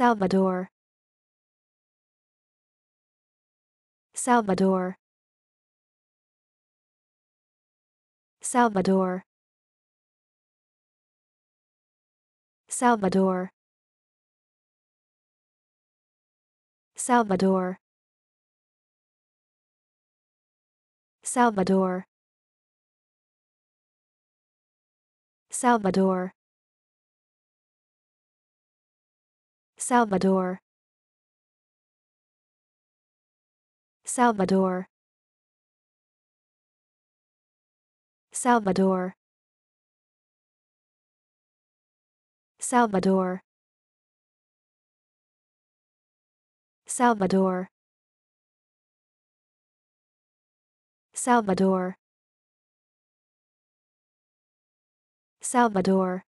Salvador Salvador Salvador Salvador Salvador Salvador Salvador Salvador Salvador Salvador Salvador Salvador Salvador Salvador